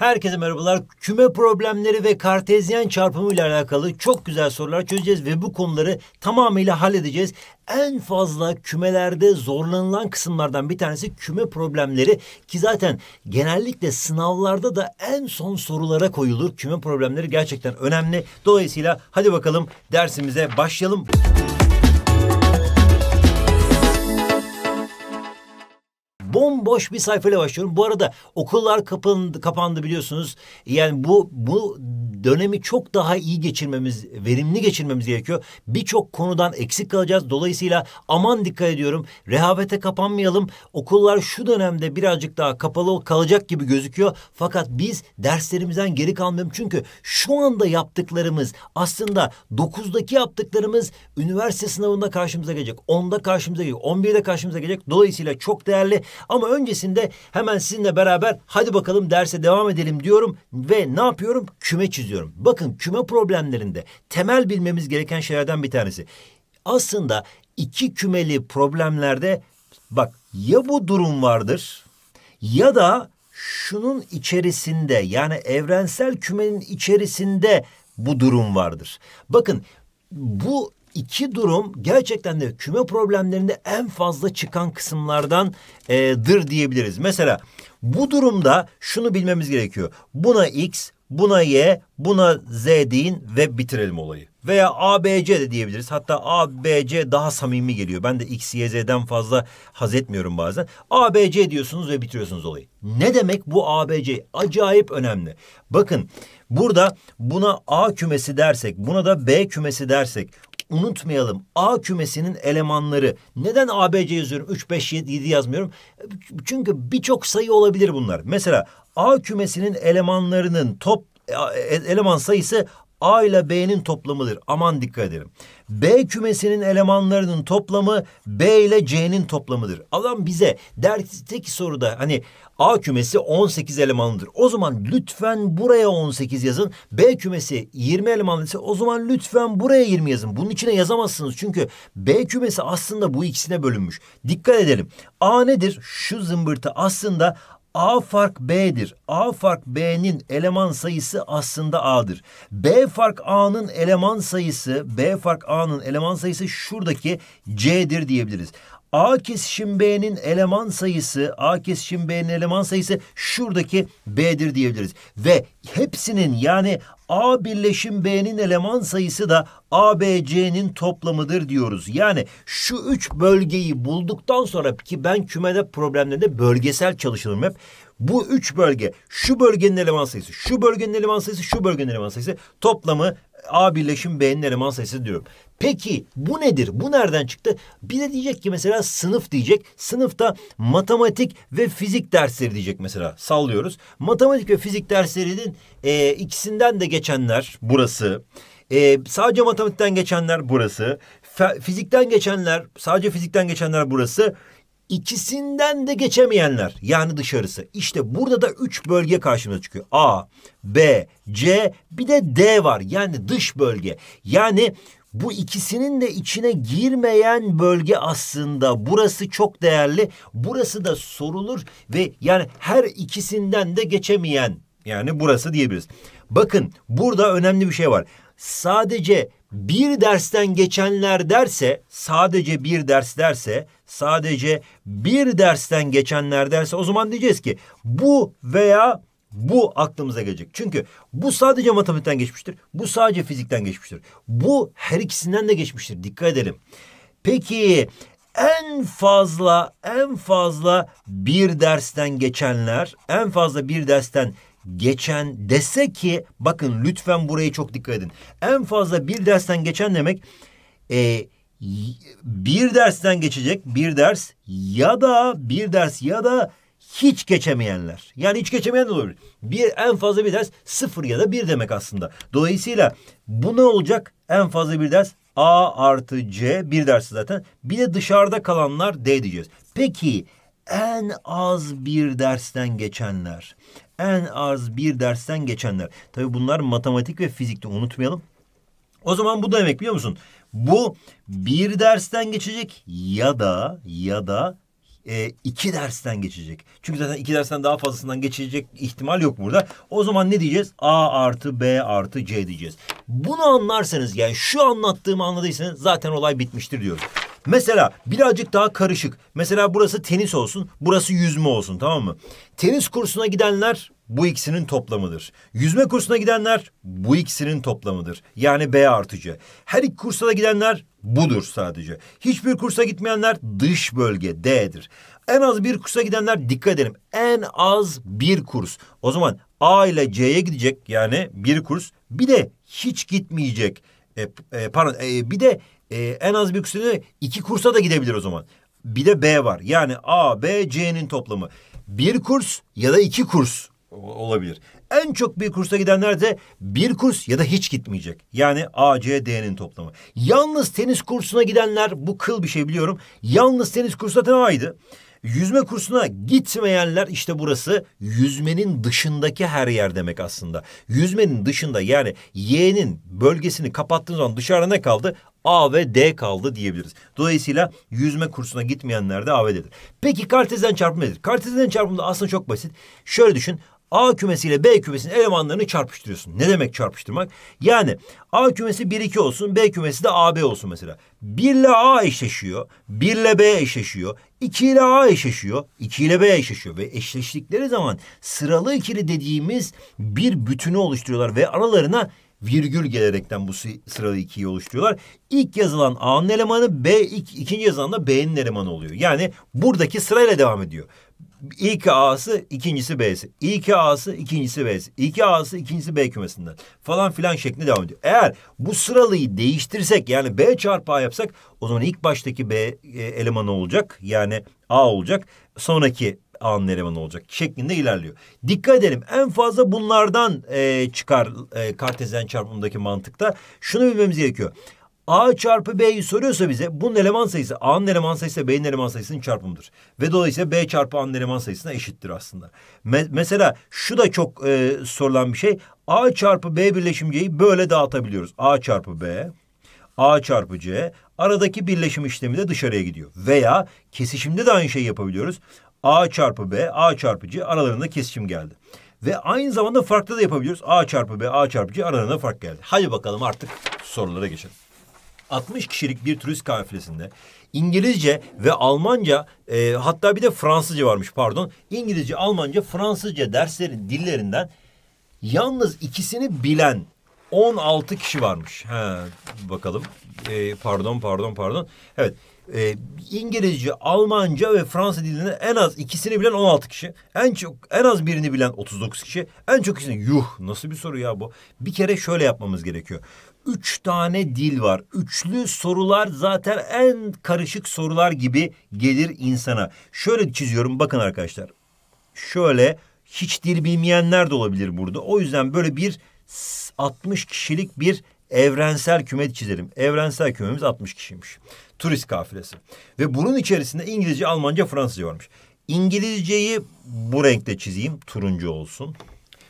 Herkese merhabalar. Küme problemleri ve kartezyen çarpımı ile alakalı çok güzel sorular çözeceğiz ve bu konuları tamamıyla halledeceğiz. En fazla kümelerde zorlanılan kısımlardan bir tanesi küme problemleri ki zaten genellikle sınavlarda da en son sorulara koyulur. Küme problemleri gerçekten önemli. Dolayısıyla hadi bakalım dersimize başlayalım. Müzik bomboş bir sayfayla başlıyorum. Bu arada okullar kapandı, kapandı biliyorsunuz. Yani bu bu dönemi çok daha iyi geçirmemiz, verimli geçirmemiz gerekiyor. Birçok konudan eksik kalacağız. Dolayısıyla aman dikkat ediyorum. Rehavete kapanmayalım. Okullar şu dönemde birazcık daha kapalı kalacak gibi gözüküyor. Fakat biz derslerimizden geri kalmayalım. Çünkü şu anda yaptıklarımız aslında 9'daki yaptıklarımız üniversite sınavında karşımıza gelecek. 10'da karşımıza gelecek. 11'de karşımıza gelecek. Dolayısıyla çok değerli ama öncesinde hemen sizinle beraber hadi bakalım derse devam edelim diyorum ve ne yapıyorum? Küme çiziyorum. Bakın küme problemlerinde temel bilmemiz gereken şeylerden bir tanesi. Aslında iki kümeli problemlerde bak ya bu durum vardır ya da şunun içerisinde yani evrensel kümenin içerisinde bu durum vardır. Bakın bu iki durum gerçekten de küme problemlerinde en fazla çıkan kısımlardan e, dır diyebiliriz. Mesela bu durumda şunu bilmemiz gerekiyor. Buna X, buna Y, buna Z deyin ve bitirelim olayı. Veya ABC de diyebiliriz. Hatta ABC daha samimi geliyor. Ben de X, Y, Z'den fazla haz etmiyorum bazen. ABC diyorsunuz ve bitiriyorsunuz olayı. Ne demek bu ABC? Acayip önemli. Bakın burada buna A kümesi dersek, buna da B kümesi dersek unutmayalım. A kümesinin elemanları. Neden ABC yazıyorum? 3, 5, 7, 7 yazmıyorum. Çünkü birçok sayı olabilir bunlar. Mesela A kümesinin elemanlarının top e, e, eleman sayısı A ile B'nin toplamıdır. Aman dikkat edelim. B kümesinin elemanlarının toplamı B ile C'nin toplamıdır. Adam bize dersteki soruda hani A kümesi 18 elemanlıdır. O zaman lütfen buraya 18 yazın. B kümesi 20 elemanlıysa o zaman lütfen buraya 20 yazın. Bunun içine yazamazsınız çünkü B kümesi aslında bu ikisine bölünmüş. Dikkat edelim. A nedir? Şu zımbırtı aslında A fark B'dir. A fark B'nin eleman sayısı aslında A'dır. B fark A'nın eleman sayısı, B fark A'nın eleman sayısı şuradaki C'dir diyebiliriz. A kesişim B'nin eleman sayısı, A kesişim B'nin eleman sayısı şuradaki B'dir diyebiliriz. Ve hepsinin yani A birleşim B'nin eleman sayısı da A B C'nin toplamıdır diyoruz. Yani şu üç bölgeyi bulduktan sonra ki ben kümede problemlerinde bölgesel çalışırım hep. Bu üç bölge şu bölgenin eleman sayısı, şu bölgenin eleman sayısı, şu bölgenin eleman sayısı toplamı A birleşim B'nin eleman sayısı diyorum. Peki bu nedir? Bu nereden çıktı? Bir de diyecek ki mesela sınıf diyecek. Sınıfta matematik ve fizik dersleri diyecek mesela. Sallıyoruz. Matematik ve fizik derslerinin e, ikisinden de geçenler burası. E, sadece matematikten geçenler burası. Fe, fizikten geçenler, sadece fizikten geçenler burası. İkisinden de geçemeyenler yani dışarısı. İşte burada da üç bölge karşımıza çıkıyor. A, B, C bir de D var yani dış bölge. Yani bu ikisinin de içine girmeyen bölge aslında burası çok değerli. Burası da sorulur ve yani her ikisinden de geçemeyen yani burası diyebiliriz. Bakın burada önemli bir şey var. Sadece bir dersten geçenler derse, sadece bir ders derse, sadece bir dersten geçenler derse o zaman diyeceğiz ki bu veya bu aklımıza gelecek. Çünkü bu sadece matematikten geçmiştir. Bu sadece fizikten geçmiştir. Bu her ikisinden de geçmiştir. Dikkat edelim. Peki en fazla en fazla bir dersten geçenler, en fazla bir dersten geçen dese ki bakın lütfen burayı çok dikkat edin. En fazla bir dersten geçen demek e, bir dersten geçecek bir ders ya da bir ders ya da hiç geçemeyenler. Yani hiç geçemeyen de olabilir. Bir en fazla bir ders sıfır ya da bir demek aslında. Dolayısıyla bu ne olacak? En fazla bir ders A artı C bir dersi zaten. Bir de dışarıda kalanlar D diyeceğiz. Peki en az bir dersten geçenler en az bir dersten geçenler. Tabi bunlar matematik ve fizikte unutmayalım. O zaman bu demek biliyor musun? Bu bir dersten geçecek ya da ya da e, iki dersten geçecek. Çünkü zaten iki dersten daha fazlasından geçecek ihtimal yok burada. O zaman ne diyeceğiz? A artı B artı C diyeceğiz. Bunu anlarsanız yani şu anlattığımı anladıysanız zaten olay bitmiştir diyoruz. Mesela birazcık daha karışık. Mesela burası tenis olsun, burası yüzme olsun tamam mı? Tenis kursuna gidenler bu ikisinin toplamıdır. Yüzme kursuna gidenler bu ikisinin toplamıdır. Yani B artıcı. Her iki kursa da gidenler budur sadece. Hiçbir kursa gitmeyenler dış bölge D'dir. En az bir kursa gidenler dikkat edelim. En az bir kurs. O zaman A ile C'ye gidecek yani bir kurs. Bir de hiç gitmeyecek. E, e, pardon e, bir de e, en az bir de iki kursa da gidebilir o zaman. Bir de B var. Yani A, B, C'nin toplamı. Bir kurs ya da iki kurs olabilir. En çok bir kursa gidenler de bir kurs ya da hiç gitmeyecek. Yani A, C, D'nin toplamı. Yalnız tenis kursuna gidenler bu kıl bir şey biliyorum. Yalnız tenis kursu zaten A'ydı. Yüzme kursuna gitmeyenler işte burası yüzmenin dışındaki her yer demek aslında. Yüzmenin dışında yani Y'nin bölgesini kapattığın zaman dışarıda ne kaldı? A ve D kaldı diyebiliriz. Dolayısıyla yüzme kursuna gitmeyenler de A ve D'dir. Peki kartezden çarpım nedir? Kartezden çarpım da aslında çok basit. Şöyle düşün. A kümesiyle B kümesinin elemanlarını çarpıştırıyorsun. Ne demek çarpıştırmak? Yani A kümesi 1-2 olsun, B kümesi de AB olsun mesela. 1 ile A eşleşiyor, 1 ile B eşleşiyor, 2 ile A eşleşiyor, 2 ile B eşleşiyor. Ve eşleştikleri zaman sıralı ikili dediğimiz bir bütünü oluşturuyorlar ve aralarına virgül gelerekten bu sıralı ikiyi oluşturuyorlar. İlk yazılan A'nın elemanı B, ilk, ikinci yazılan da B'nin elemanı oluyor. Yani buradaki sırayla devam ediyor. İlk A'sı, ikincisi B'si. İlk A'sı, ikincisi B'si. İlk A'sı, ikincisi B kümesinden. Falan filan şeklinde devam ediyor. Eğer bu sıralıyı değiştirsek yani B çarpı A yapsak o zaman ilk baştaki B e, elemanı olacak. Yani A olacak. Sonraki A'nın eleman olacak şeklinde ilerliyor. Dikkat edelim en fazla bunlardan e, çıkar e, kartezyen çarpımındaki mantıkta. Şunu bilmemiz gerekiyor. A çarpı B'yi soruyorsa bize bunun eleman sayısı A'nın eleman sayısı B'nin eleman sayısının çarpımıdır. Ve dolayısıyla B çarpı A'nın eleman sayısına eşittir aslında. Me mesela şu da çok e, sorulan bir şey. A çarpı B birleşimceyi böyle dağıtabiliyoruz. A çarpı B, A çarpı C aradaki birleşim işlemi de dışarıya gidiyor. Veya kesişimde de aynı şeyi yapabiliyoruz. A çarpı B, A çarpı C aralarında kesişim geldi. Ve aynı zamanda farklı da yapabiliyoruz. A çarpı B, A çarpı C aralarında fark geldi. Hadi bakalım artık sorulara geçelim. 60 kişilik bir turist kafilesinde İngilizce ve Almanca e, hatta bir de Fransızca varmış pardon. İngilizce, Almanca, Fransızca derslerin dillerinden yalnız ikisini bilen 16 kişi varmış. He, bakalım. E, pardon, pardon, pardon. Evet. E, İngilizce, Almanca ve Fransa dilini en az ikisini bilen 16 kişi. En çok en az birini bilen 39 kişi. En çok kişi yuh nasıl bir soru ya bu. Bir kere şöyle yapmamız gerekiyor. Üç tane dil var. Üçlü sorular zaten en karışık sorular gibi gelir insana. Şöyle çiziyorum bakın arkadaşlar. Şöyle hiç dil bilmeyenler de olabilir burada. O yüzden böyle bir 60 kişilik bir evrensel küme çizelim. Evrensel kümemiz 60 kişiymiş turist kafilesi. Ve bunun içerisinde İngilizce, Almanca, Fransızca varmış. İngilizceyi bu renkte çizeyim. Turuncu olsun.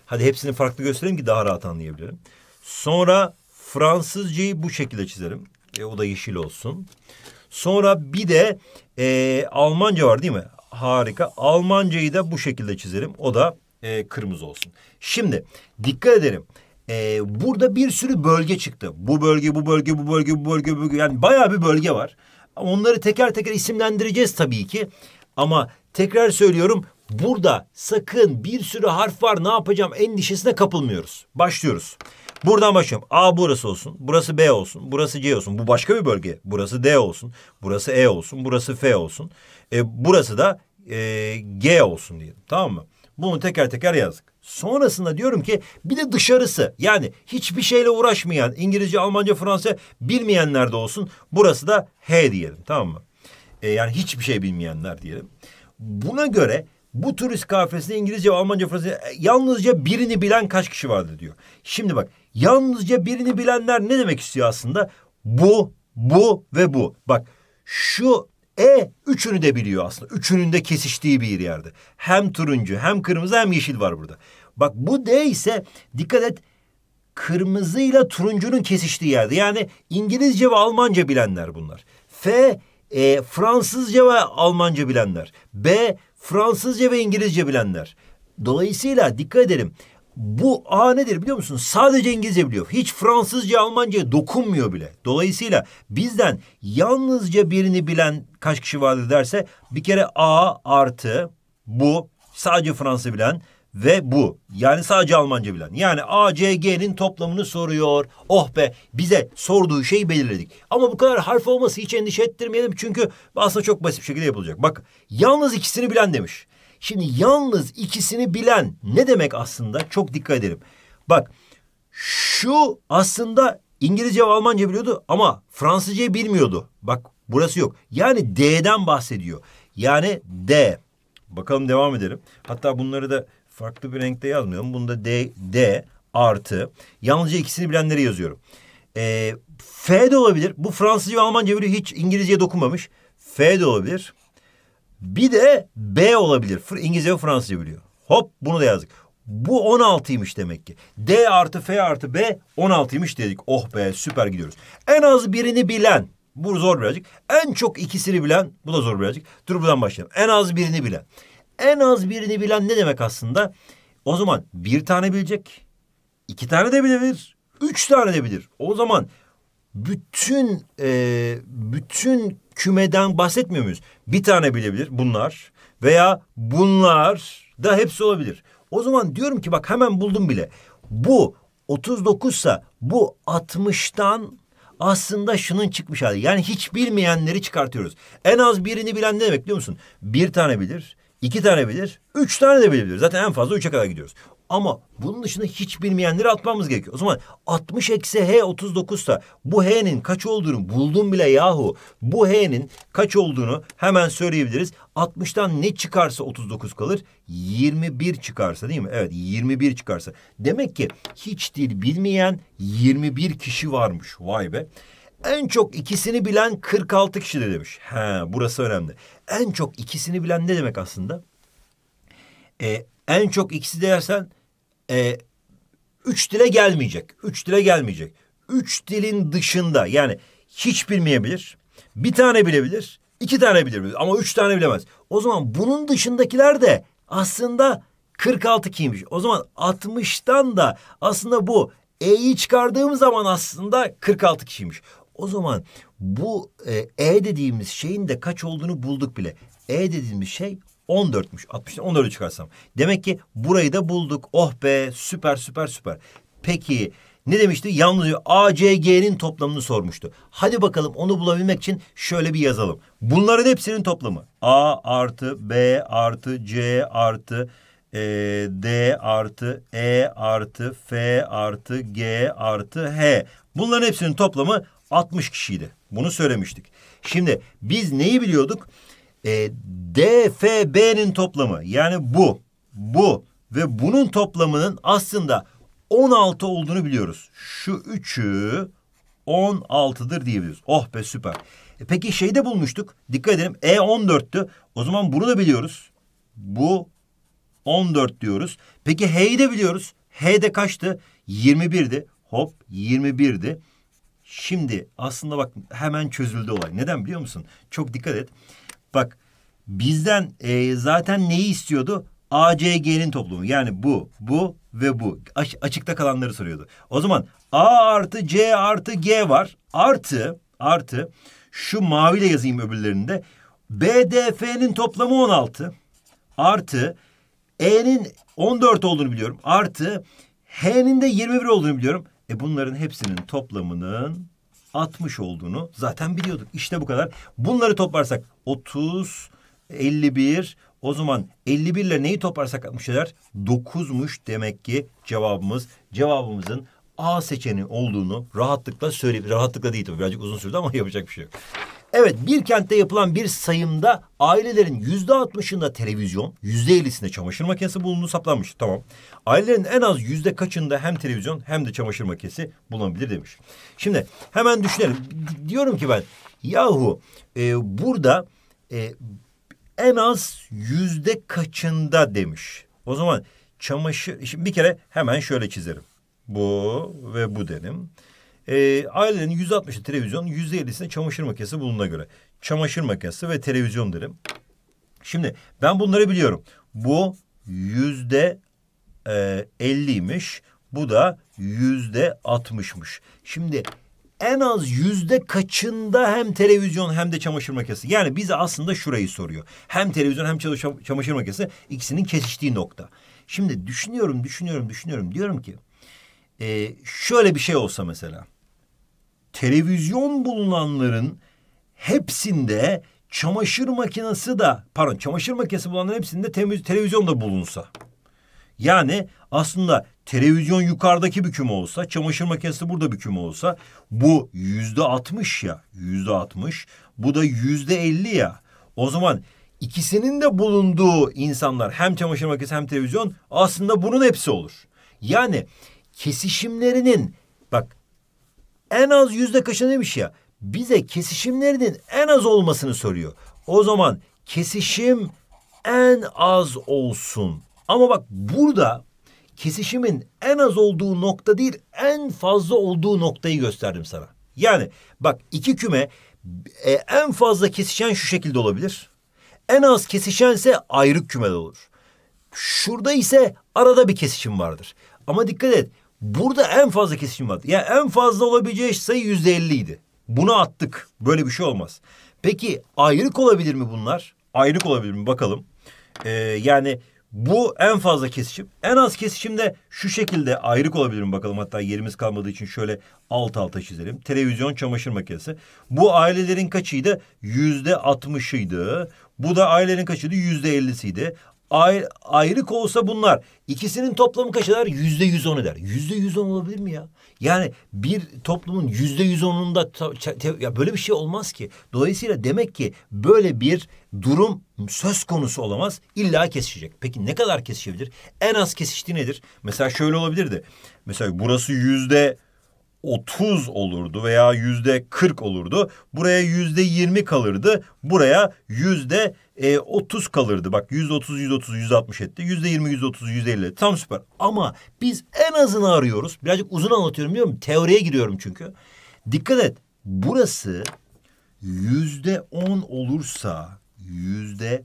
Hadi hepsini farklı göstereyim ki daha rahat anlayabilirim. Sonra Fransızcayı bu şekilde çizerim. E, o da yeşil olsun. Sonra bir de e, Almanca var değil mi? Harika. Almancayı da bu şekilde çizerim. O da e, kırmızı olsun. Şimdi dikkat edelim. Ee, burada bir sürü bölge çıktı. Bu bölge, bu bölge, bu bölge, bu bölge, bu bölge. Yani bayağı bir bölge var. Onları teker teker isimlendireceğiz tabii ki. Ama tekrar söylüyorum burada sakın bir sürü harf var ne yapacağım endişesine kapılmıyoruz. Başlıyoruz. Buradan başlıyorum. A burası olsun, burası B olsun, burası C olsun. Bu başka bir bölge. Burası D olsun, burası E olsun, burası F olsun. E, burası da e, G olsun diyelim. Tamam mı? Bunu teker teker yazdık. Sonrasında diyorum ki bir de dışarısı yani hiçbir şeyle uğraşmayan İngilizce, Almanca, Fransa bilmeyenler de olsun. Burası da H diyelim tamam mı? Ee, yani hiçbir şey bilmeyenler diyelim. Buna göre bu turist kafesinde İngilizce, Almanca, Fransızca e, yalnızca birini bilen kaç kişi vardı diyor. Şimdi bak yalnızca birini bilenler ne demek istiyor aslında? Bu, bu ve bu. Bak şu e üçünü de biliyor aslında. Üçünün de kesiştiği bir yerde. Hem turuncu hem kırmızı hem yeşil var burada. Bak bu D ise dikkat et kırmızıyla turuncunun kesiştiği yerde. Yani İngilizce ve Almanca bilenler bunlar. F e, Fransızca ve Almanca bilenler. B Fransızca ve İngilizce bilenler. Dolayısıyla dikkat edelim. Bu A nedir biliyor musunuz? Sadece İngilizce biliyor. Hiç Fransızca, Almanca dokunmuyor bile. Dolayısıyla bizden yalnızca birini bilen kaç kişi vardır derse bir kere A artı bu sadece Fransa bilen ve bu. Yani sadece Almanca bilen. Yani A, C, G'nin toplamını soruyor. Oh be bize sorduğu şeyi belirledik. Ama bu kadar harf olması hiç endişe ettirmeyelim. Çünkü aslında çok basit bir şekilde yapılacak. Bak yalnız ikisini bilen demiş. Şimdi yalnız ikisini bilen ne demek aslında? Çok dikkat edelim. Bak şu aslında İngilizce ve Almanca biliyordu ama Fransızca bilmiyordu. Bak burası yok. Yani D'den bahsediyor. Yani D. Bakalım devam edelim. Hatta bunları da farklı bir renkte yazmıyorum. Bunu da D, D artı. Yalnızca ikisini bilenleri yazıyorum. E, F de olabilir. Bu Fransızca ve Almanca biliyor. Hiç İngilizceye dokunmamış. F de olabilir. Bir de B olabilir. İngilizce ve Fransızca biliyor. Hop bunu da yazdık. Bu 16'ymış demek ki. D artı F artı B 16'ymış dedik. Oh be süper gidiyoruz. En az birini bilen. Bu zor birazcık. En çok ikisini bilen. Bu da zor birazcık. Dur buradan başlayalım. En az birini bilen. En az birini bilen ne demek aslında? O zaman bir tane bilecek. iki tane de bilebilir. Üç tane de bilir. O zaman bütün e, bütün kümeden bahsetmiyor muyuz? Bir tane bilebilir bunlar veya bunlar da hepsi olabilir. O zaman diyorum ki bak hemen buldum bile. Bu 39 sa bu 60'tan aslında şunun çıkmış hali. Yani hiç bilmeyenleri çıkartıyoruz. En az birini bilen ne demek biliyor musun? Bir tane bilir, iki tane bilir, üç tane de bilebilir. Zaten en fazla üçe kadar gidiyoruz. Ama bunun dışında hiç bilmeyenleri atmamız gerekiyor. O zaman 60 eksi H 39 da bu H'nin kaç olduğunu buldum bile yahu. Bu H'nin kaç olduğunu hemen söyleyebiliriz. 60'tan ne çıkarsa 39 kalır. 21 çıkarsa değil mi? Evet 21 çıkarsa. Demek ki hiç dil bilmeyen 21 kişi varmış. Vay be. En çok ikisini bilen 46 kişi de demiş. He burası önemli. En çok ikisini bilen ne demek aslında? Ee, en çok ikisi dersen e, üç dile gelmeyecek. Üç dile gelmeyecek. Üç dilin dışında yani hiç bilmeyebilir. Bir tane bilebilir. iki tane bilebilir ama üç tane bilemez. O zaman bunun dışındakiler de aslında 46 kimmiş. O zaman 60'tan da aslında bu E'yi çıkardığım zaman aslında 46 kişiymiş. O zaman bu e, e dediğimiz şeyin de kaç olduğunu bulduk bile. E dediğimiz şey 14'müş. 60'tan 14'ü çıkarsam. Demek ki burayı da bulduk. Oh be süper süper süper. Peki ne demişti? Yalnız ACG'nin toplamını sormuştu. Hadi bakalım onu bulabilmek için şöyle bir yazalım. Bunların hepsinin toplamı. A artı B artı C artı e, D artı E artı F artı G artı H. Bunların hepsinin toplamı 60 kişiydi. Bunu söylemiştik. Şimdi biz neyi biliyorduk? E, DFB'nin toplamı yani bu, bu ve bunun toplamının aslında 16 olduğunu biliyoruz. Şu üçü 16'dır diyebiliriz. Oh be süper. E peki şeyi de bulmuştuk. Dikkat edelim E14'tü. O zaman bunu da biliyoruz. Bu 14 diyoruz. Peki H'yi de biliyoruz. H de kaçtı? 21'di. Hop 21'di. Şimdi aslında bak hemen çözüldü olay. Neden biliyor musun? Çok dikkat et. Bak bizden e, zaten neyi istiyordu? ACG'nin toplumu yani bu, bu ve bu. Aş, açıkta kalanları soruyordu. O zaman A artı C artı G var. Artı, artı şu maviyle yazayım öbürlerinde. BDF'nin toplamı 16. Artı E'nin 14 olduğunu biliyorum. Artı H'nin de 21 olduğunu biliyorum. E bunların hepsinin toplamının 60 olduğunu zaten biliyorduk. İşte bu kadar. Bunları toplarsak 30, 51, o zaman 51 ile neyi toplarsak 60 eder? 9'muş demek ki cevabımız. Cevabımızın A seçeneği olduğunu rahatlıkla söyleyip rahatlıkla değil tabii birazcık uzun sürdü ama yapacak bir şey yok. Evet bir kentte yapılan bir sayımda ailelerin yüzde altmışında televizyon, yüzde ellisinde çamaşır makinesi bulunduğu saplanmış. Tamam. Ailelerin en az yüzde kaçında hem televizyon hem de çamaşır makinesi bulunabilir demiş. Şimdi hemen düşünelim. Diyorum ki ben yahu e, burada e, en az yüzde kaçında demiş. O zaman çamaşır, şimdi bir kere hemen şöyle çizerim. Bu ve bu derim. E, ailenin %60'ı televizyon, %50'sinde çamaşır makinesi bulunduğuna göre. Çamaşır makinesi ve televizyon derim. Şimdi ben bunları biliyorum. Bu yüzde e, elliymiş. Bu da yüzde altmışmış. Şimdi en az yüzde kaçında hem televizyon hem de çamaşır makinesi. Yani bize aslında şurayı soruyor. Hem televizyon hem çamaşır makinesi ikisinin kesiştiği nokta. Şimdi düşünüyorum, düşünüyorum, düşünüyorum. Diyorum ki e, şöyle bir şey olsa mesela televizyon bulunanların hepsinde çamaşır makinesi de pardon çamaşır makinesi bulunanların hepsinde temiz, televizyon da bulunsa. Yani aslında televizyon yukarıdaki bir küme olsa, çamaşır makinesi burada bir küme olsa bu yüzde altmış ya yüzde altmış bu da yüzde elli ya. O zaman ikisinin de bulunduğu insanlar hem çamaşır makinesi hem televizyon aslında bunun hepsi olur. Yani kesişimlerinin bak en az yüzde kaçı demiş ya. Bize kesişimlerinin en az olmasını soruyor. O zaman kesişim en az olsun. Ama bak burada kesişimin en az olduğu nokta değil en fazla olduğu noktayı gösterdim sana. Yani bak iki küme e, en fazla kesişen şu şekilde olabilir. En az kesişense ayrık kümede olur. Şurada ise arada bir kesişim vardır. Ama dikkat et Burada en fazla kesişim vardı. Yani en fazla olabileceği sayı yüzde elliydi. Bunu attık. Böyle bir şey olmaz. Peki ayrık olabilir mi bunlar? Ayrık olabilir mi bakalım. Ee, yani bu en fazla kesişim. En az kesişimde şu şekilde ayrık olabilir mi bakalım. Hatta yerimiz kalmadığı için şöyle alt alta çizelim. Televizyon çamaşır makinesi. Bu ailelerin kaçıydı? Yüzde altmışıydı. Bu da ailelerin kaçıydı? Yüzde ellisiydi. Ay, ayrık olsa bunlar. ikisinin toplamı kaç eder? Yüzde yüz on eder. Yüzde yüz on olabilir mi ya? Yani bir toplumun yüzde yüz onunda ya böyle bir şey olmaz ki. Dolayısıyla demek ki böyle bir durum söz konusu olamaz. İlla kesişecek. Peki ne kadar kesişebilir? En az kesiştiği nedir? Mesela şöyle olabilirdi. Mesela burası yüzde otuz olurdu veya yüzde kırk olurdu. Buraya yüzde yirmi kalırdı. Buraya yüzde e, 30 kalırdı. Bak 130, 130, 160 etti. Yüzde 20, 130, 150 etti. Tam süper. Ama biz en azını arıyoruz. Birazcık uzun anlatıyorum biliyor musun? Teoriye giriyorum çünkü. Dikkat et. Burası yüzde 10 olursa yüzde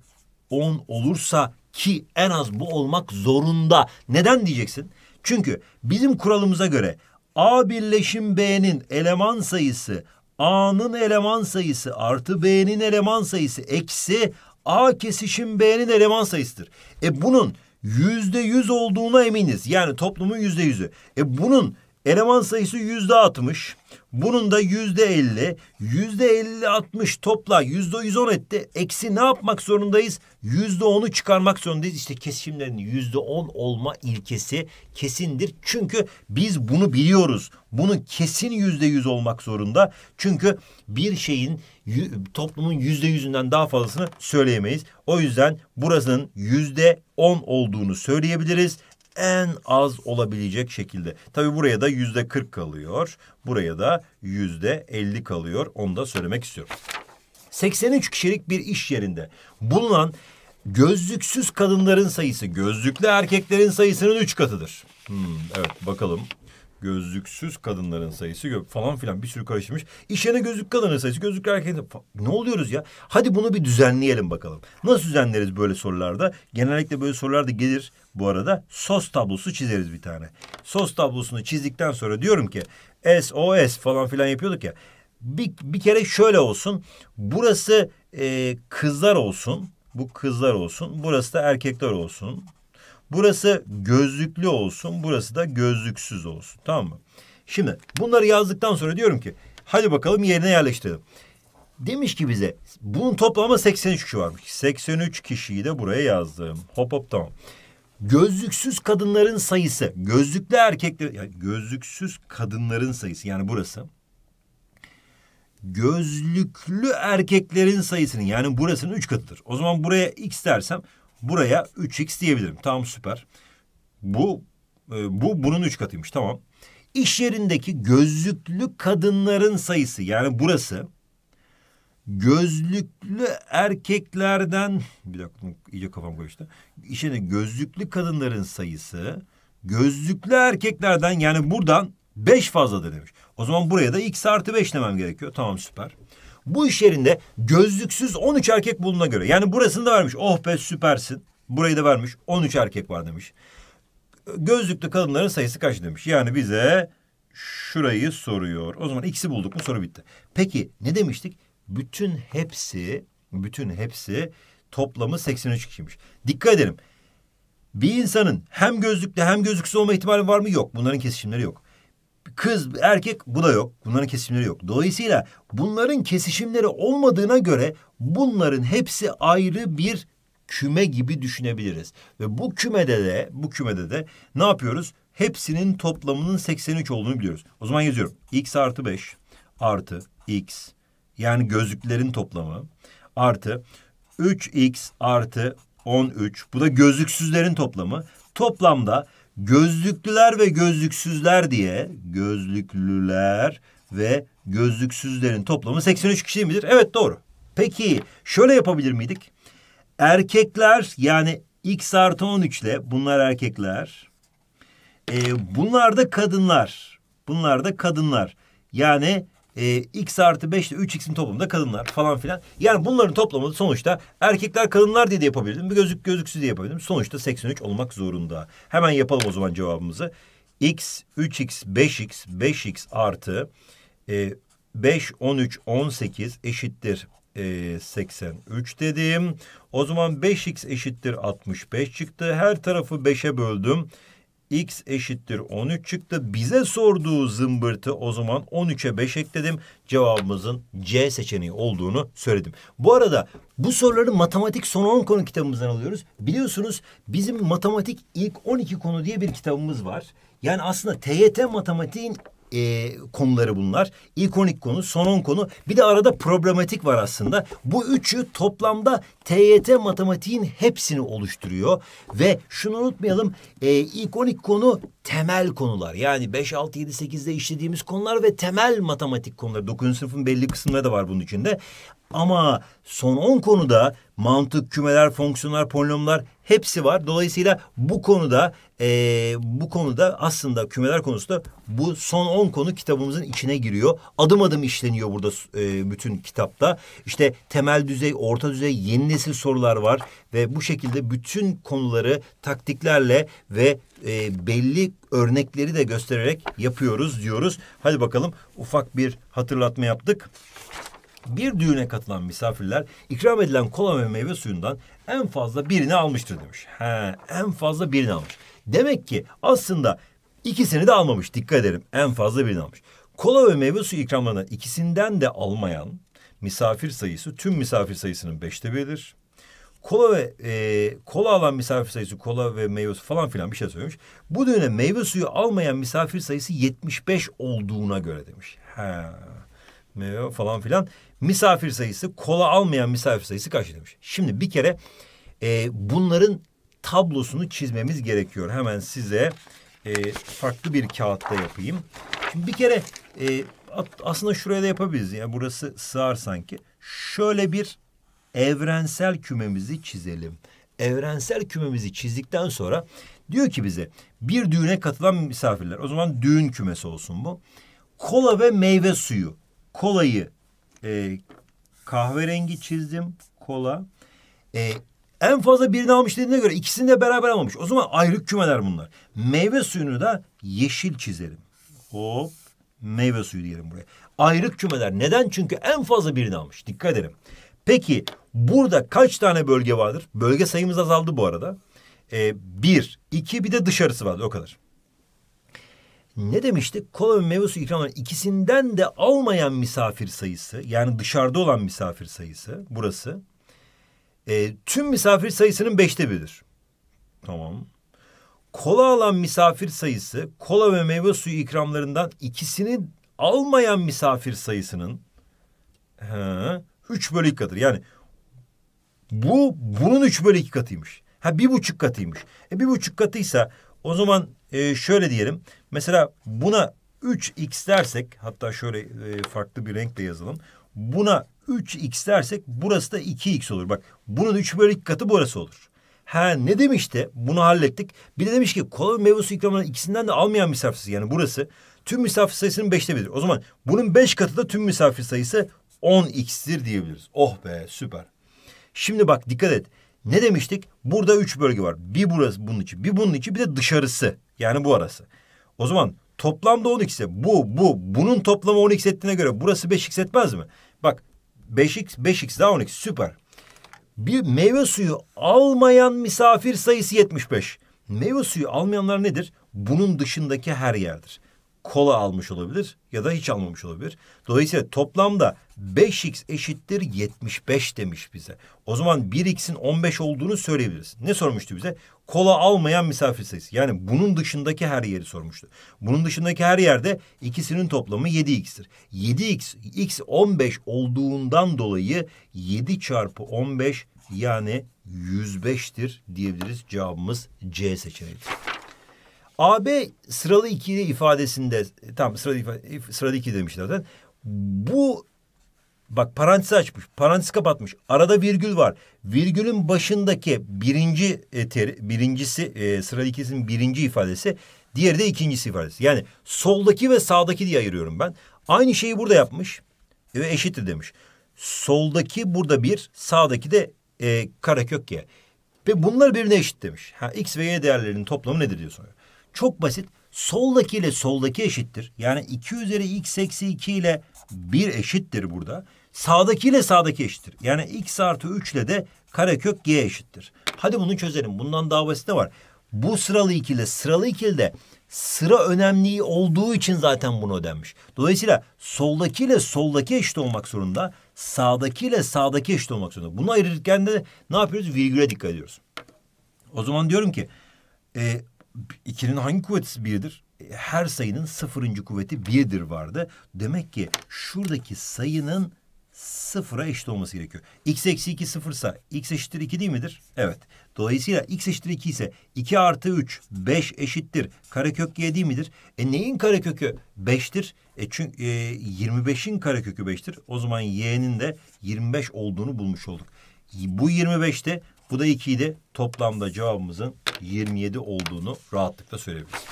10 olursa ki en az bu olmak zorunda. Neden diyeceksin? Çünkü bizim kuralımıza göre A birleşim B'nin eleman sayısı A'nın eleman sayısı artı B'nin eleman sayısı eksi A kesişim B'nin eleman sayısıdır. E bunun yüzde yüz olduğuna eminiz. Yani toplumun yüzde yüzü. E bunun Eleman sayısı yüzde altmış. Bunun da yüzde elli. Yüzde elli altmış topla yüzde yüz on etti. Eksi ne yapmak zorundayız? Yüzde onu çıkarmak zorundayız. İşte kesişimlerin yüzde on olma ilkesi kesindir. Çünkü biz bunu biliyoruz. Bunun kesin yüzde yüz olmak zorunda. Çünkü bir şeyin toplumun yüzde yüzünden daha fazlasını söyleyemeyiz. O yüzden burasının yüzde on olduğunu söyleyebiliriz en az olabilecek şekilde. Tabii buraya da yüzde 40 kalıyor. Buraya da yüzde 50 kalıyor. Onu da söylemek istiyorum. 83 kişilik bir iş yerinde bulunan gözlüksüz kadınların sayısı gözlüklü erkeklerin sayısının üç katıdır. Hmm, evet bakalım gözlüksüz kadınların sayısı yok falan filan bir sürü karışmış. İşene gözlük kadının sayısı gözlüklü erkeklerin ne oluyoruz ya? Hadi bunu bir düzenleyelim bakalım. Nasıl düzenleriz böyle sorularda? Genellikle böyle sorularda gelir bu arada sos tablosu çizeriz bir tane. Sos tablosunu çizdikten sonra diyorum ki SOS falan filan yapıyorduk ya. Bir, bir kere şöyle olsun. Burası e, kızlar olsun. Bu kızlar olsun. Burası da erkekler olsun. Burası gözlüklü olsun, burası da gözlüksüz olsun. Tamam mı? Şimdi bunları yazdıktan sonra diyorum ki hadi bakalım yerine yerleştirelim. Demiş ki bize bunun toplamı 83 kişi varmış. 83 kişiyi de buraya yazdım. Hop hop tamam. Gözlüksüz kadınların sayısı, gözlüklü erkekler, yani gözlüksüz kadınların sayısı yani burası. Gözlüklü erkeklerin sayısının yani burasının 3 katıdır. O zaman buraya x dersem Buraya 3x diyebilirim. Tamam süper. Bu e, bu bunun 3 katıymış tamam. İş yerindeki gözlüklü kadınların sayısı yani burası gözlüklü erkeklerden bir dakika iyice kafam karıştı. İş yerinde gözlüklü kadınların sayısı gözlüklü erkeklerden yani buradan 5 fazladır demiş. O zaman buraya da x artı 5 demem gerekiyor. Tamam süper. Bu iş yerinde gözlüksüz 13 erkek bulduğuna göre. Yani burasını da vermiş. Oh be süpersin. Burayı da vermiş. 13 erkek var demiş. Gözlüklü kadınların sayısı kaç demiş. Yani bize şurayı soruyor. O zaman ikisi bulduk mu soru bitti. Peki ne demiştik? Bütün hepsi, bütün hepsi toplamı 83 kişiymiş. Dikkat edelim. Bir insanın hem gözlüklü hem gözlüksüz olma ihtimali var mı? Yok. Bunların kesişimleri yok. Kız, erkek bu da yok. Bunların kesimleri yok. Dolayısıyla bunların kesişimleri olmadığına göre bunların hepsi ayrı bir küme gibi düşünebiliriz. Ve bu kümede de bu kümede de ne yapıyoruz? Hepsinin toplamının 83 olduğunu biliyoruz. O zaman yazıyorum. X artı 5 artı X yani gözlüklerin toplamı artı 3X artı 13 bu da gözlüksüzlerin toplamı. Toplamda Gözlüklüler ve gözlüksüzler diye gözlüklüler ve gözlüksüzlerin toplamı 83 kişi midir? Evet doğru. Peki şöyle yapabilir miydik? Erkekler yani x artı 13 ile bunlar erkekler. E, bunlar da kadınlar. Bunlar da kadınlar. Yani e, x artı 5 ile 3x'in toplamında kadınlar falan filan. Yani bunların toplamı sonuçta erkekler kadınlar diye de yapabilirdim, Bir gözük gözüksüz diye yapabilirdim. Sonuçta 83 olmak zorunda. Hemen yapalım o zaman cevabımızı. x, 3x, 5x, 5x artı e, 5, 13, 18 eşittir e, 83 dedim. O zaman 5x eşittir 65 çıktı. Her tarafı 5'e böldüm x eşittir 13 çıktı. Bize sorduğu zımbırtı o zaman 13'e 5 ekledim. Cevabımızın C seçeneği olduğunu söyledim. Bu arada bu soruları matematik son 10 konu kitabımızdan alıyoruz. Biliyorsunuz bizim matematik ilk 12 konu diye bir kitabımız var. Yani aslında TYT matematiğin e, konuları bunlar. İkonik konu, son sonon konu. Bir de arada problematik var aslında. Bu üçü toplamda TYT matematiğin hepsini oluşturuyor. Ve şunu unutmayalım. E, ikonik konu temel konular. Yani 5, 6, 7, 8'de işlediğimiz konular ve temel matematik konuları. 9. sınıfın belli kısımları da var bunun içinde. Ama son 10 konuda mantık, kümeler, fonksiyonlar, polinomlar hepsi var. Dolayısıyla bu konuda e, bu konuda aslında kümeler konusunda bu son on konu kitabımızın içine giriyor. Adım adım işleniyor burada e, bütün kitapta. İşte temel düzey, orta düzey, yeni nesil sorular var ve bu şekilde bütün konuları taktiklerle ve e, belli örnekleri de göstererek yapıyoruz diyoruz. Hadi bakalım ufak bir hatırlatma yaptık bir düğüne katılan misafirler ikram edilen kola ve meyve suyundan en fazla birini almıştır demiş. He, en fazla birini almış. Demek ki aslında ikisini de almamış. Dikkat edelim en fazla birini almış. Kola ve meyve suyu ikramlarından ikisinden de almayan misafir sayısı tüm misafir sayısının beşte biridir. Kola ve e, kola alan misafir sayısı, kola ve meyve suyu falan filan bir şey söylemiş. Bu düğüne meyve suyu almayan misafir sayısı 75 olduğuna göre demiş. He. Meyve falan filan misafir sayısı, kola almayan misafir sayısı kaç demiş. Şimdi bir kere e, bunların tablosunu çizmemiz gerekiyor. Hemen size e, farklı bir kağıtta yapayım. Şimdi bir kere e, aslında şuraya da yapabiliriz. Yani burası sığar sanki. Şöyle bir evrensel kümemizi çizelim. Evrensel kümemizi çizdikten sonra diyor ki bize bir düğüne katılan misafirler. O zaman düğün kümesi olsun bu. Kola ve meyve suyu. Kolayı e, kahverengi çizdim kola. E, en fazla birini almış dediğine göre ikisini de beraber almamış. O zaman ayrı kümeler bunlar. Meyve suyunu da yeşil çizerim Hop meyve suyu diyelim buraya. Ayrık kümeler. Neden? Çünkü en fazla birini almış. Dikkat edelim. Peki burada kaç tane bölge vardır? Bölge sayımız azaldı bu arada. Ee, bir, iki bir de dışarısı vardı o kadar. Ne demiştik? Kola ve meyve suyu ikram ikisinden de almayan misafir sayısı yani dışarıda olan misafir sayısı burası. E, tüm misafir sayısının beşte biridir. Tamam. Kola alan misafir sayısı kola ve meyve suyu ikramlarından ikisini almayan misafir sayısının he, üç bölü iki katıdır. Yani bu bunun üç bölü iki katıymış. Ha bir buçuk katıymış. E bir buçuk katıysa o zaman e, şöyle diyelim. Mesela buna 3x dersek hatta şöyle e, farklı bir renkle yazalım. Buna 3x dersek burası da 2x olur. Bak bunun 3 bölü 2 katı burası olur. Ha ne demişti? Bunu hallettik. Bir de demiş ki kola meyve su ikramlarının ikisinden de almayan misafir yani burası tüm misafir sayısının beşte biridir. O zaman bunun beş katı da tüm misafir sayısı 10x'tir diyebiliriz. Oh be süper. Şimdi bak dikkat et. Ne demiştik? Burada üç bölge var. Bir burası bunun için, bir bunun için, bir de dışarısı. Yani bu arası. O zaman toplamda 12 ise bu, bu, bunun toplamı 12 ettiğine göre burası 5x etmez mi? Bak 5x, 5x daha 12 süper. Bir meyve suyu almayan misafir sayısı 75. Meyve suyu almayanlar nedir? Bunun dışındaki her yerdir kola almış olabilir ya da hiç almamış olabilir. Dolayısıyla toplamda 5x eşittir 75 demiş bize. O zaman 1x'in 15 olduğunu söyleyebiliriz. Ne sormuştu bize? Kola almayan misafir sayısı. Yani bunun dışındaki her yeri sormuştu. Bunun dışındaki her yerde ikisinin toplamı 7x'tir. 7x, x 15 olduğundan dolayı 7 çarpı 15 yani 105'tir diyebiliriz. Cevabımız C seçeneğidir. AB sıralı ikili ifadesinde e, tam sıralı, ifade, sıralı 2 demiş zaten. Bu bak parantez açmış, parantez kapatmış. Arada virgül var. Virgülün başındaki birinci e, ter, birincisi e, sıralı ikisinin birinci ifadesi, diğeri de ikincisi ifadesi. Yani soldaki ve sağdaki diye ayırıyorum ben. Aynı şeyi burada yapmış ve eşittir demiş. Soldaki burada bir, sağdaki de e, karekök ye Ve bunlar birbirine eşit demiş. Ha, x ve y değerlerinin toplamı nedir diyor sonra. Çok basit. Soldaki ile soldaki eşittir. Yani 2 üzeri x eksi 2 ile 1 eşittir burada. Sağdaki ile sağdaki eşittir. Yani x artı 3 ile de karekök g eşittir. Hadi bunu çözelim. Bundan daha basit de var. Bu sıralı ikili sıralı ikili de sıra önemliği olduğu için zaten bunu ödenmiş. Dolayısıyla soldaki ile soldaki eşit olmak zorunda. Sağdaki ile sağdaki eşit olmak zorunda. Bunu ayırırken de ne yapıyoruz? Virgüle dikkat ediyoruz. O zaman diyorum ki e, 2'nin hangi kuvveti birdir? E, her sayının sıfırıncı kuvveti birdir vardı. Demek ki şuradaki sayının sıfıra eşit olması gerekiyor. x eksi 2 sıfırsa x eşittir 2 değil midir? Evet. Dolayısıyla x eşittir 2 ise 2 artı 3 5 eşittir. Karekök y değil midir? E neyin karekökü 5'tir? E çünkü e, 25'in karekökü 5'tir. O zaman y'nin de 25 olduğunu bulmuş olduk. Bu 25'te bu da 2 idi. Toplamda cevabımızın 27 olduğunu rahatlıkla söyleyebiliriz.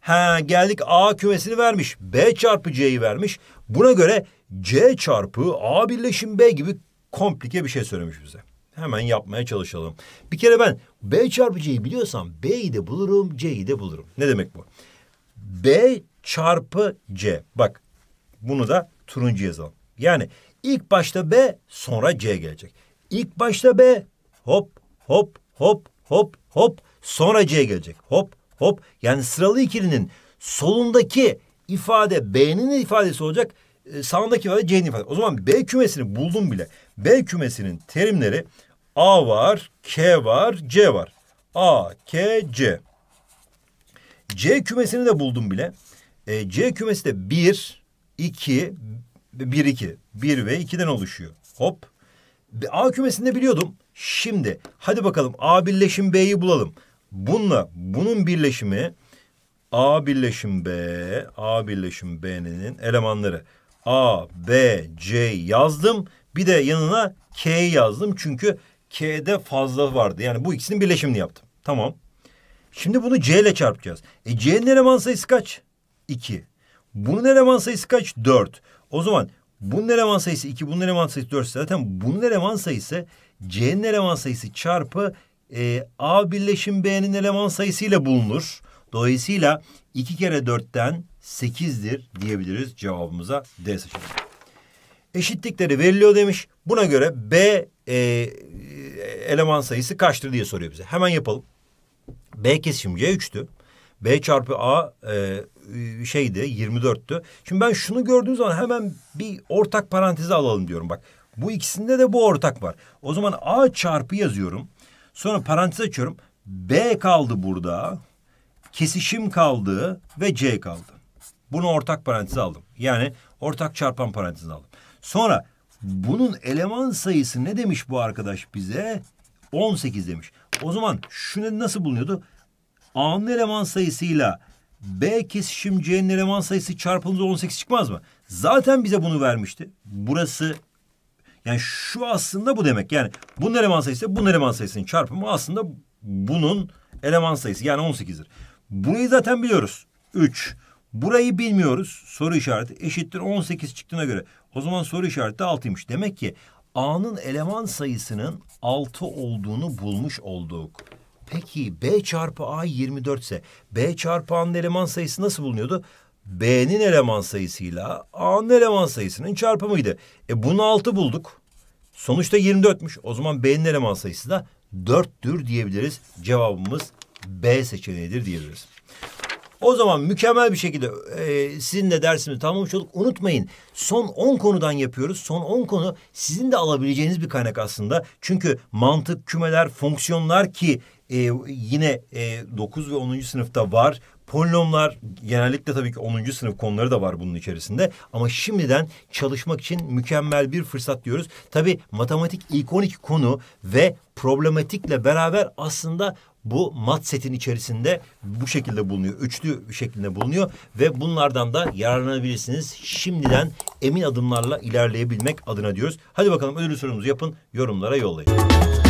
Ha geldik A kümesini vermiş. B çarpı C'yi vermiş. Buna göre C çarpı A birleşim B gibi komplike bir şey söylemiş bize. Hemen yapmaya çalışalım. Bir kere ben B çarpı C'yi biliyorsam B'yi de bulurum, C'yi de bulurum. Ne demek bu? B çarpı C. Bak bunu da turuncu yazalım. Yani ilk başta B sonra C gelecek. İlk başta B hop hop hop hop hop sonra C'ye gelecek. Hop hop yani sıralı ikilinin solundaki ifade B'nin ifadesi olacak. E, sağındaki ifade C'nin ifadesi. O zaman B kümesini buldum bile. B kümesinin terimleri A var, K var, C var. A, K, C. C kümesini de buldum bile. E, C kümesi de 1, 2, 1, 2. 1 ve 2'den oluşuyor. Hop. A kümesini de biliyordum. Şimdi hadi bakalım A birleşim B'yi bulalım. Bununla bunun birleşimi A birleşim B, A birleşim B'nin elemanları. A, B, C yazdım. Bir de yanına K yazdım. Çünkü K'de fazla vardı. Yani bu ikisinin birleşimini yaptım. Tamam. Şimdi bunu C ile çarpacağız. E C'nin eleman sayısı kaç? 2. Bunun eleman sayısı kaç? 4. O zaman bunun eleman sayısı 2, bunun eleman sayısı 4. Zaten bunun eleman sayısı C'nin eleman sayısı çarpı e, A birleşim B'nin eleman sayısı ile bulunur. Dolayısıyla iki kere dörtten sekizdir diyebiliriz cevabımıza D seçeneği. Eşitlikleri veriliyor demiş. Buna göre B e, eleman sayısı kaçtır diye soruyor bize. Hemen yapalım. B kesişim C üçtü. B çarpı A e, şeydi 24'tü. Şimdi ben şunu gördüğüm zaman hemen bir ortak parantezi alalım diyorum bak. Bu ikisinde de bu ortak var. O zaman A çarpı yazıyorum. Sonra parantez açıyorum. B kaldı burada. Kesişim kaldı ve C kaldı. Bunu ortak parantez aldım. Yani ortak çarpan parantez aldım. Sonra bunun eleman sayısı ne demiş bu arkadaş bize? 18 demiş. O zaman şunu nasıl bulunuyordu? A'nın eleman sayısıyla B kesişim C'nin eleman sayısı çarpılınca 18 çıkmaz mı? Zaten bize bunu vermişti. Burası yani şu aslında bu demek. Yani bunun eleman sayısı bunun eleman sayısının çarpımı aslında bunun eleman sayısı yani 18'dir. Burayı zaten biliyoruz. 3. Burayı bilmiyoruz. Soru işareti eşittir 18 çıktığına göre. O zaman soru işareti 6'ymış. Demek ki A'nın eleman sayısının 6 olduğunu bulmuş olduk. Peki B çarpı A 24 ise B çarpı A'nın eleman sayısı nasıl bulunuyordu? B'nin eleman sayısıyla A'nın eleman sayısının çarpımıydı. E bunu 6 bulduk. Sonuçta 24'müş. O zaman B'nin eleman sayısı da 4'tür diyebiliriz. Cevabımız B seçeneğidir diyebiliriz. O zaman mükemmel bir şekilde e, de dersimizi tamamlamış olduk. Unutmayın son 10 konudan yapıyoruz. Son 10 konu sizin de alabileceğiniz bir kaynak aslında. Çünkü mantık, kümeler, fonksiyonlar ki e, yine e, 9 ve 10. sınıfta var. Polinomlar genellikle tabii ki 10. sınıf konuları da var bunun içerisinde. Ama şimdiden çalışmak için mükemmel bir fırsat diyoruz. Tabii matematik ikonik konu ve problematikle beraber aslında bu mat setin içerisinde bu şekilde bulunuyor. Üçlü şekilde bulunuyor ve bunlardan da yararlanabilirsiniz. Şimdiden emin adımlarla ilerleyebilmek adına diyoruz. Hadi bakalım ödül sorumuzu yapın, yorumlara yollayın.